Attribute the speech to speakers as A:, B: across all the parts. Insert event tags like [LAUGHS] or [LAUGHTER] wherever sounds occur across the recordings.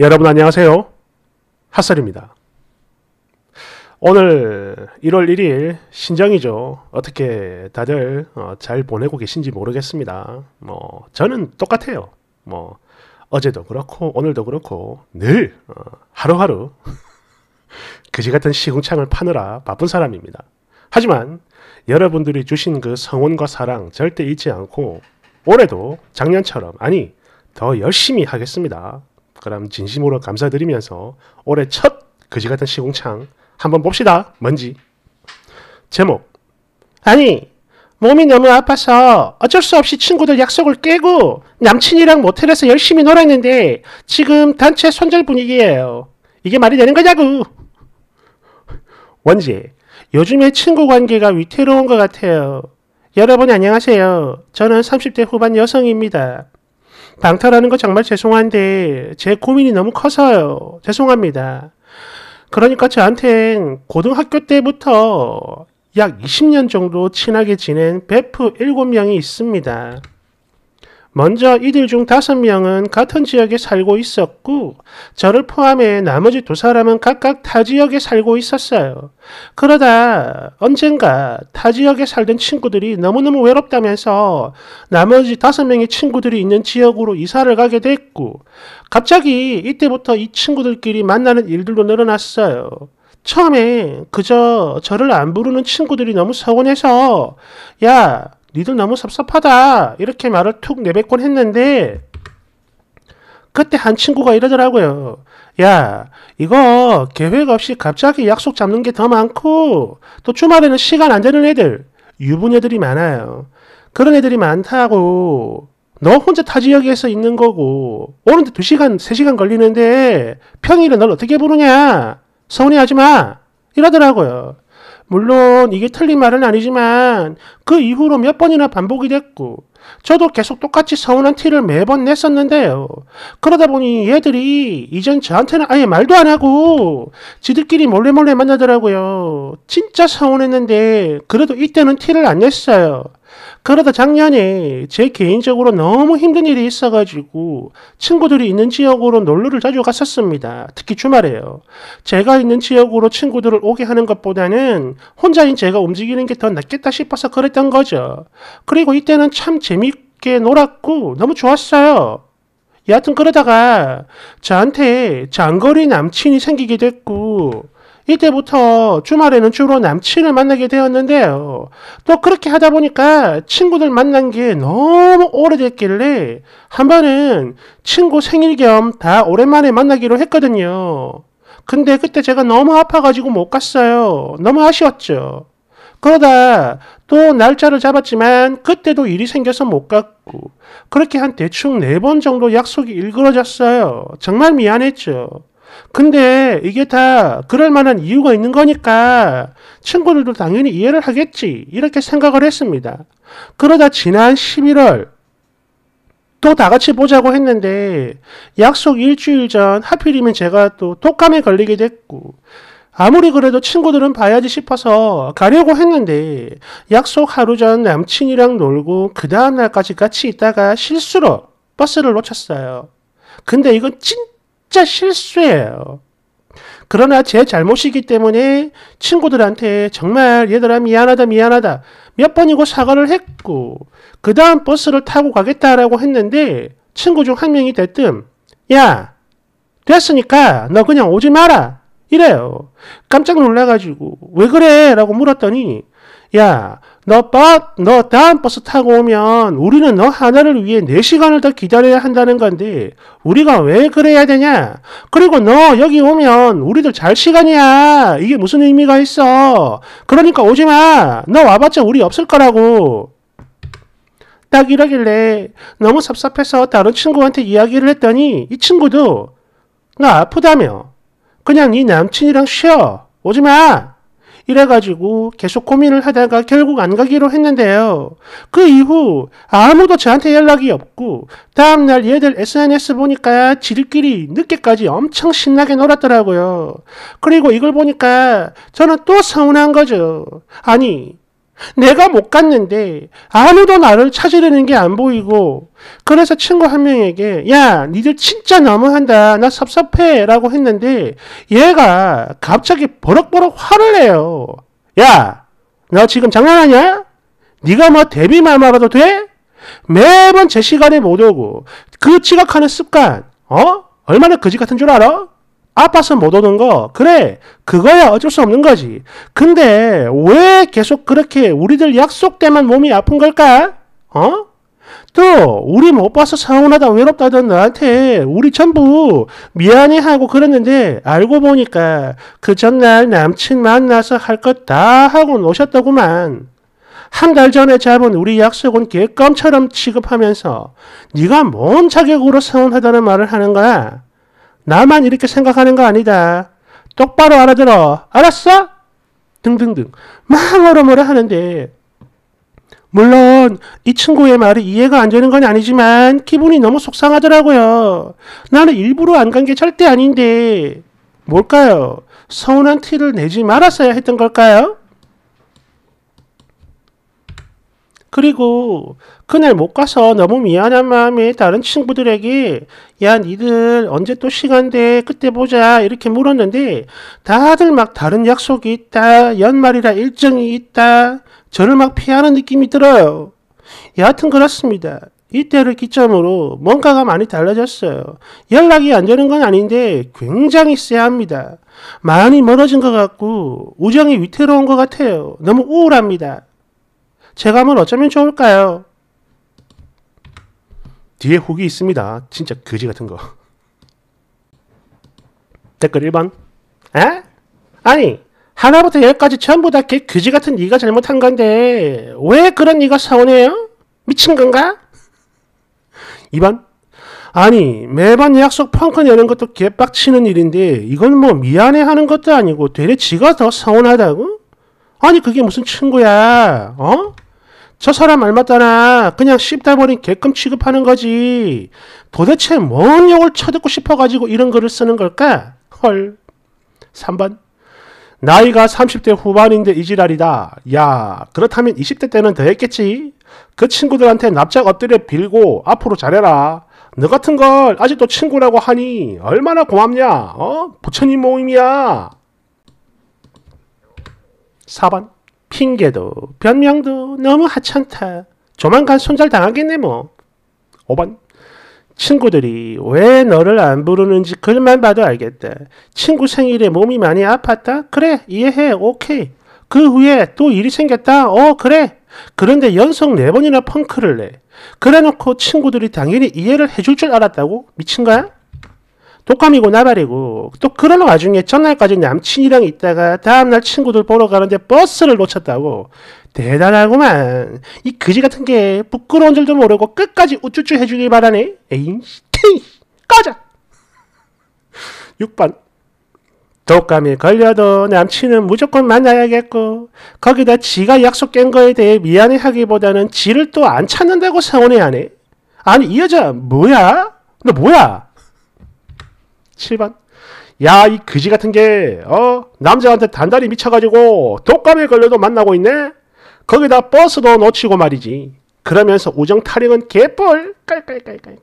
A: 여러분 안녕하세요. 핫설입니다. 오늘 1월 1일 신정이죠. 어떻게 다들 어, 잘 보내고 계신지 모르겠습니다. 뭐 저는 똑같아요. 뭐 어제도 그렇고 오늘도 그렇고 늘 어, 하루하루 [LAUGHS] 그지 같은 시궁창을 파느라 바쁜 사람입니다. 하지만 여러분들이 주신 그 성원과 사랑 절대 잊지 않고 올해도 작년처럼 아니 더 열심히 하겠습니다. 거라 진심으로 감사드리면서 올해 첫거지 같은 시공창 한번 봅시다. 뭔지. 제목. 아니, 몸이 너무 아파서 어쩔 수 없이 친구들 약속을 깨고 남친이랑 모텔에서 열심히 놀았는데 지금 단체 손절 분위기예요. 이게 말이 되는 거냐고. 원지. 요즘에 친구 관계가 위태로운 것 같아요. 여러분 안녕하세요. 저는 30대 후반 여성입니다. 방탈하는 거 정말 죄송한데 제 고민이 너무 커서요. 죄송합니다. 그러니까 저한테 고등학교 때부터 약 20년 정도 친하게 지낸 베프 7명이 있습니다. 먼저 이들 중 다섯 명은 같은 지역에 살고 있었고 저를 포함해 나머지 두 사람은 각각 타 지역에 살고 있었어요. 그러다 언젠가 타 지역에 살던 친구들이 너무너무 외롭다면서 나머지 다섯 명의 친구들이 있는 지역으로 이사를 가게 됐고 갑자기 이때부터 이 친구들끼리 만나는 일들도 늘어났어요. 처음에 그저 저를 안 부르는 친구들이 너무 서운해서 야 니들 너무 섭섭하다 이렇게 말을 툭 내뱉곤 했는데 그때 한 친구가 이러더라고요. 야, 이거 계획 없이 갑자기 약속 잡는 게 더 많고 또 주말에는 시간 안 되는 애들, 유분 애들이 많아요. 그런 애들이 많다고 너 혼자 타 지역에서 있는 거고 오는데 2시간, 3시간 걸리는데 평일에 널 어떻게 부르냐? 서운해하지 마. 이러더라고요. 물론 이게 틀린 말은 아니지만 그 이후로 몇 번이나 반복이 됐고 저도 계속 똑같이 서운한 티를 매번 냈었는데요. 그러다 보니 얘들이 이젠 저한테는 아예 말도 안 하고 지들끼리 몰래몰래 몰래 만나더라고요. 진짜 서운했는데 그래도 이때는 티를 안 냈어요. 그러다 작년에 제 개인적으로 너무 힘든 일이 있어가지고 친구들이 있는 지역으로 놀러를 자주 갔었습니다. 특히 주말에요. 제가 있는 지역으로 친구들을 오게 하는 것보다는 혼자인 제가 움직이는 게 더 낫겠다 싶어서 그랬던 거죠. 그리고 이때는 참 재밌게 놀았고 너무 좋았어요. 여하튼 그러다가 저한테 장거리 남친이 생기게 됐고 이때부터 주말에는 주로 남친을 만나게 되었는데요. 또 그렇게 하다 보니까 친구들 만난 게 너무 오래됐길래 한 번은 친구 생일 겸 다 오랜만에 만나기로 했거든요. 근데 그때 제가 너무 아파가지고 못 갔어요. 너무 아쉬웠죠. 그러다 또 날짜를 잡았지만 그때도 일이 생겨서 못 갔고 그렇게 한 대충 네 번 정도 약속이 일그러졌어요. 정말 미안했죠. 근데 이게 다 그럴 만한 이유가 있는 거니까 친구들도 당연히 이해를 하겠지. 이렇게 생각을 했습니다. 그러다 지난 11월 또 다 같이 보자고 했는데 약속 일주일 전 하필이면 제가 또 독감에 걸리게 됐고 아무리 그래도 친구들은 봐야지 싶어서 가려고 했는데 약속 하루 전 남친이랑 놀고 그 다음날까지 같이 있다가 실수로 버스를 놓쳤어요. 근데 이건 진짜 진짜 실수예요. 그러나 제 잘못이기 때문에 친구들한테 정말 얘들아 미안하다 미안하다 몇 번이고 사과를 했고 그 다음 버스를 타고 가겠다라고 했는데 친구 중 한 명이 대뜸 야 됐으니까 너 그냥 오지 마라 이래요. 깜짝 놀라가지고 왜 그래 라고 물었더니 야, 너 버, 너 다음 버스 타고 오면 우리는 너 하나를 위해 4시간을 더 기다려야 한다는 건데 우리가 왜 그래야 되냐? 그리고 너 여기 오면 우리도 잘 시간이야. 이게 무슨 의미가 있어? 그러니까 오지 마. 너 와봤자 우리 없을 거라고. 딱 이러길래 너무 섭섭해서 다른 친구한테 이야기를 했더니 이 친구도 나 아프다며 그냥 네 남친이랑 쉬어. 오지 마. 이래가지고 계속 고민을 하다가 결국 안 가기로 했는데요. 그 이후 아무도 저한테 연락이 없고 다음날 얘들 SNS 보니까 지들끼리 늦게까지 엄청 신나게 놀았더라고요. 그리고 이걸 보니까 저는 또 서운한 거죠. 아니 내가 못 갔는데 아무도 나를 찾으려는 게 안 보이고 그래서 친구 한 명에게 야 니들 진짜 너무한다 나 섭섭해 라고 했는데 얘가 갑자기 버럭버럭 화를 내요 야너 지금 장난하냐? 니가뭐 데뷔만 말아도 돼? 매번 제 시간에 못 오고 그 지각하는 습관 어? 얼마나 거지 같은 줄 알아? 아파서 못 오는 거 그래 그거야 어쩔 수 없는 거지 근데 왜 계속 그렇게 우리들 약속 때만 몸이 아픈 걸까 어? 또 우리 못 봐서 서운하다 외롭다던 나한테 우리 전부 미안해하고 그랬는데 알고 보니까 그 전날 남친 만나서 할 것 다 하고 노셨다구만. 한 달 전에 잡은 우리 약속은 개껌처럼 취급하면서 네가 뭔 자격으로 서운하다는 말을 하는 거야. 나만 이렇게 생각하는 거 아니다. 똑바로 알아들어. 알았어? 등등등. 막 어러머러 하는데 물론 이 친구의 말이 이해가 안 되는 건 아니지만 기분이 너무 속상하더라고요. 나는 일부러 안 간 게 절대 아닌데 뭘까요? 서운한 티를 내지 말았어야 했던 걸까요? 그리고 그날 못 가서 너무 미안한 마음에 다른 친구들에게 야 니들 언제 또 시간 돼 그때 보자 이렇게 물었는데 다들 막 다른 약속이 있다 연말이라 일정이 있다 저를 막 피하는 느낌이 들어요. 여하튼 그렇습니다. 이때를 기점으로 뭔가가 많이 달라졌어요. 연락이 안 되는 건 아닌데 굉장히 쎄합니다. 많이 멀어진 것 같고 우정이 위태로운 것 같아요. 너무 우울합니다. 체감은 어쩌면 좋을까요? 뒤에 훅이 있습니다. 진짜 거지 같은 거. 댓글 1번. 에? 아니, 하나부터 열까지 전부 다개 거지 같은 네가 잘못한 건데 왜 그런 네가 서운해요? 미친 건가? 2번. 아니, 매번 약속 펑크 내는 것도 개빡치는 일인데 이건 뭐 미안해하는 것도 아니고 되레 지가 더 서운하다고? 아니, 그게 무슨 친구야, 어? 저 사람 알맞잖아 그냥 씹다버린 개끔 취급하는 거지. 도대체 뭔 욕을 쳐듣고 싶어가지고 이런 글을 쓰는 걸까? 헐. 3번. 나이가 30대 후반인데 이지랄이다. 야, 그렇다면 20대 때는 더 했겠지? 그 친구들한테 납작 엎드려 빌고 앞으로 잘해라. 너 같은 걸 아직도 친구라고 하니 얼마나 고맙냐? 어? 부처님 모임이야. 4번. 핑계도 변명도 너무 하찮다. 조만간 손절 당하겠네 뭐. 5번 친구들이 왜 너를 안 부르는지 글만 봐도 알겠다. 친구 생일에 몸이 많이 아팠다? 그래 이해해 오케이. 그 후에 또 일이 생겼다? 어 그래. 그런데 연속 네번이나 펑크를 내. 그래놓고 친구들이 당연히 이해를 해줄 줄 알았다고? 미친 거야? 독감이고 나발이고 또 그러는 와중에 전날까지 남친이랑 있다가 다음날 친구들 보러 가는데 버스를 놓쳤다고 대단하구만 이 그지 같은 게 부끄러운 줄도 모르고 끝까지 우쭈쭈 해주길 바라네 에이씨 꺼져 6번 독감이 걸려도 남친은 무조건 만나야겠고 거기다 지가 약속 깬 거에 대해 미안해하기보다는 지를 또 안 찾는다고 서운해하네 아니 이 여자 뭐야? 너 뭐야? 7번. 야, 이 그지 같은 게, 어, 남자한테 단단히 미쳐가지고 독감에 걸려도 만나고 있네? 거기다 버스도 놓치고 말이지. 그러면서 우정 타령은 개뿔 깔깔깔깔깔.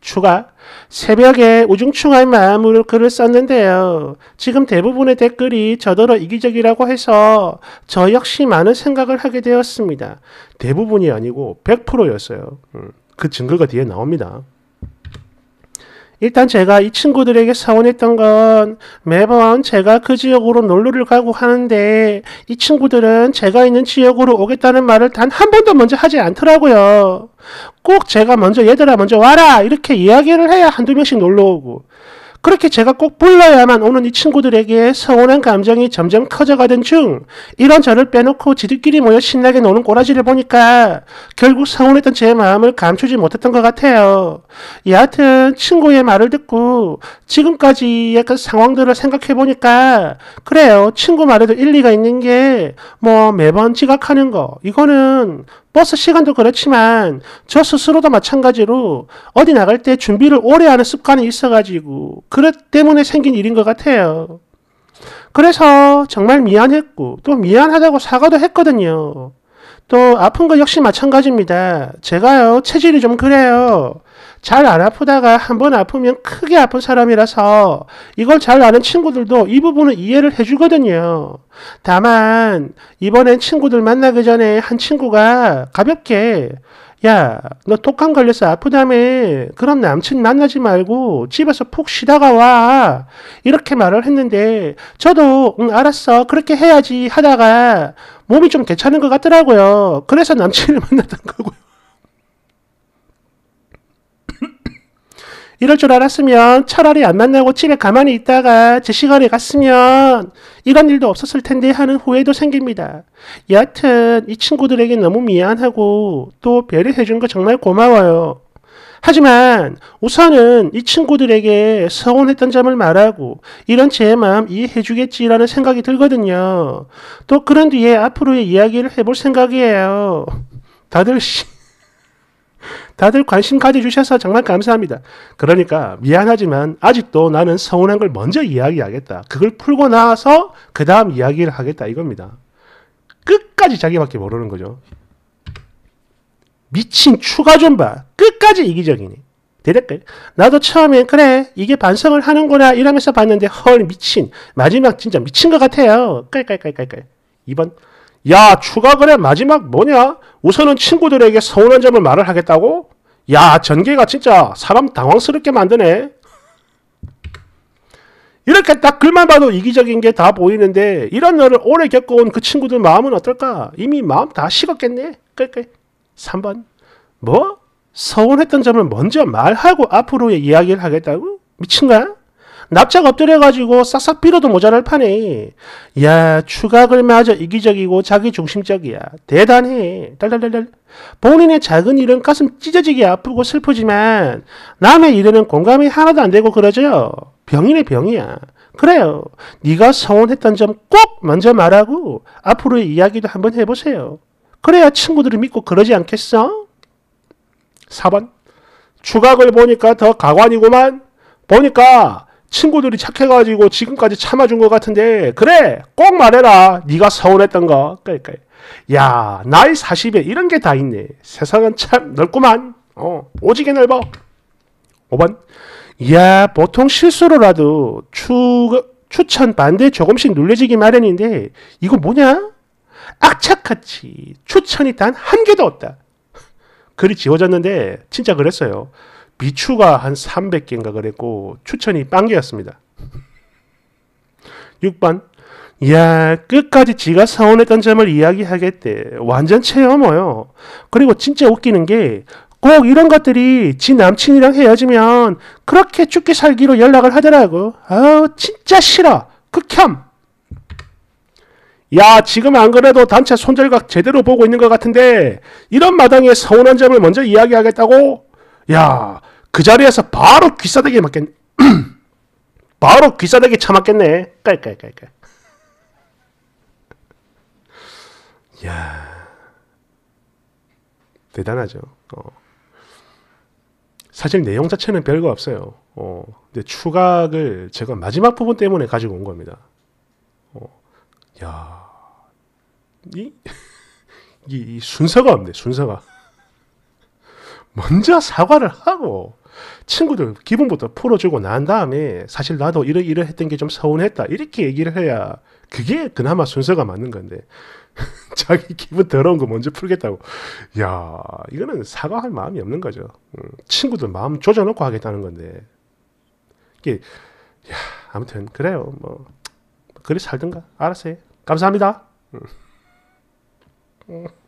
A: 추가, 새벽에 우중충한 마음으로 글을 썼는데요. 지금 대부분의 댓글이 저더러 이기적이라고 해서 저 역시 많은 생각을 하게 되었습니다. 대부분이 아니고 100%였어요. 음, 그 증거가 뒤에 나옵니다. 일단 제가 이 친구들에게 서운했던 건 매번 제가 그 지역으로 놀러를 가고 하는데 이 친구들은 제가 있는 지역으로 오겠다는 말을 단 한 번도 먼저 하지 않더라고요. 꼭 제가 먼저 얘들아 먼저 와라 이렇게 이야기를 해야 한두 명씩 놀러 오고 그렇게 제가 꼭 불러야만 오는 이 친구들에게 서운한 감정이 점점 커져가던 중 이런 저를 빼놓고 지들끼리 모여 신나게 노는 꼬라지를 보니까 결국 서운했던 제 마음을 감추지 못했던 것 같아요. 여하튼 친구의 말을 듣고 지금까지의 그 상황들을 생각해보니까 그래요. 친구 말에도 일리가 있는 게 뭐 매번 지각하는 거 이거는 버스 시간도 그렇지만 저 스스로도 마찬가지로 어디 나갈 때 준비를 오래 하는 습관이 있어가지고 그것 때문에 생긴 일인 것 같아요. 그래서 정말 미안했고 또 미안하다고 사과도 했거든요. 또 아픈 거 역시 마찬가지입니다. 제가요 체질이 좀 그래요. 잘안 아프다가 한 번 아프면 크게 아픈 사람이라서 이걸 잘 아는 친구들도 이 부분은 이해를 해주거든요. 다만 이번엔 친구들 만나기 전에 한 친구가 가볍게 야, 너 독감 걸려서 아프다며. 그럼 남친 만나지 말고 집에서 푹 쉬다가 와. 이렇게 말을 했는데, 저도, 응, 알았어. 그렇게 해야지 하다가 몸이 좀 괜찮은 것 같더라고요. 그래서 남친을 [LAUGHS] 만났던 거고요. 이럴 줄 알았으면 차라리 안 만나고 집에 가만히 있다가 제 시간에 갔으면 이런 일도 없었을 텐데 하는 후회도 생깁니다. 여하튼 이 친구들에게 너무 미안하고 또 배려해준 거 정말 고마워요. 하지만 우선은 이 친구들에게 서운했던 점을 말하고 이런 제 마음 이해해주겠지라는 생각이 들거든요. 또 그런 뒤에 앞으로의 이야기를 해볼 생각이에요. 다들 씨. 다들 관심 가져주셔서 정말 감사합니다. 그러니까 미안하지만 아직도 나는 서운한 걸 먼저 이야기하겠다. 그걸 풀고 나서 그 다음 이야기를 하겠다 이겁니다. 끝까지 자기밖에 모르는 거죠. 미친 추가 좀 봐. 끝까지 이기적이니. 대댓글. 나도 처음엔 그래 이게 반성을 하는구나 이러면서 봤는데 헐 미친 마지막 진짜 미친 것 같아요. 깔깔깔깔깔. 2번 야 추가 그래 마지막 뭐냐? 우선은 친구들에게 서운한 점을 말을 하겠다고? 야, 전개가 진짜 사람 당황스럽게 만드네. 이렇게 딱 글만 봐도 이기적인 게 다 보이는데 이런 너를 오래 겪어온 그 친구들 마음은 어떨까? 이미 마음 다 식었겠네. 그러니 3번 뭐? 서운했던 점을 먼저 말하고 앞으로의 이야기를 하겠다고? 미친 거야? 납작 엎드려가지고 싹싹 빌어도 모자랄 판에 야 추각을 마저 이기적이고 자기중심적이야 대단해 달달달달 본인의 작은 일은 가슴 찢어지게 아프고 슬프지만 남의 일에는 공감이 하나도 안 되고 그러죠 병이네 병이야 그래요 네가 서운했던 점 꼭 먼저 말하고 앞으로의 이야기도 한번 해보세요 그래야 친구들을 믿고 그러지 않겠어? 4번 추각을 보니까 더 가관이구만 보니까 친구들이 착해가지고 지금까지 참아준 것 같은데 그래 꼭 말해라 네가 서운했던 거 그러니까, 그러니까. 야 나이 40에 이런 게 다 있네 세상은 참 넓구만 어 오지게 넓어 5번 야 보통 실수로라도 추, 추천 반대 조금씩 눌려지기 마련인데 이거 뭐냐 악착같이 추천이 단 한 개도 없다 글이 지워졌는데 진짜 그랬어요 비추가 한 300개인가 그랬고 추천이 빵개였습니다. 6번 야 끝까지 지가 서운했던 점을 이야기하겠대. 완전 체험어요. 그리고 진짜 웃기는 게 꼭 이런 것들이 지 남친이랑 헤어지면 그렇게 죽게 살기로 연락을 하더라고. 아우 진짜 싫어. 극혐. 야 지금 안 그래도 단체 손절각 제대로 보고 있는 것 같은데 이런 마당에 서운한 점을 먼저 이야기하겠다고? 야, 그 자리에서 바로 귀싸대기 맞겠 [CLEARS THROAT] 바로 귀싸대기 참았겠네. 깔깔깔깔. 야. 대단하죠. 어. 사실 내용 자체는 별거 없어요. 어. 근데 추각을 제가 마지막 부분 때문에 가지고 온 겁니다. 어. 야. 이, [LAUGHS] 이, 이 순서가 없네. 순서가. 먼저 사과를 하고 친구들 기분부터 풀어주고 난 다음에 사실 나도 이러이러했던 게 좀 서운했다 이렇게 얘기를 해야 그게 그나마 순서가 맞는 건데 [LAUGHS] 자기 기분 더러운 거 먼저 풀겠다고 야 이거는 사과할 마음이 없는 거죠 음, 친구들 마음 조져놓고 하겠다는 건데 이게 야 아무튼 그래요 뭐 그리 살든가 알았어요 감사합니다 음. 음.